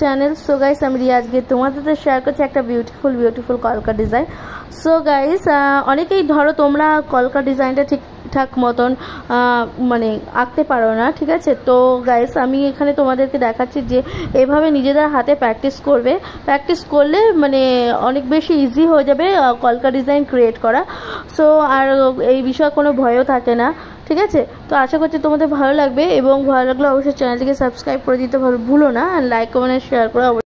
channel so guys আমি রিয়া আজকে তোমাদের তো শেয়ার করছি একটা বিউটিফুল বিউটিফুল কলকা ডিজাইন সো গাইস অনেকেই ধরো তোমরা কলকা ডিজাইনটা ঠিকঠাক মতন মানে আঁকতে পারো না ঠিক আছে তো গাইস আমি এখানে তোমাদেরকে দেখাচ্ছি যে এভাবে নিজেদের হাতে প্র্যাকটিস করবে প্র্যাকটিস করলে মানে অনেক বেশি ইজি হয়ে যাবে কলকা ডিজাইন ক্রিয়েট করা সো আর এই বিষয়ে কোনো ভয়ও থাকে না ঠিক আছে তো আশা করছি তোমাদের ভালো লাগবে এবং ভালো লাগলে অবশ্যই চ্যানেলটিকে সাবস্ক্রাইব করে দিতে ভুলো না লাইক কমেন্ট শেয়ার করে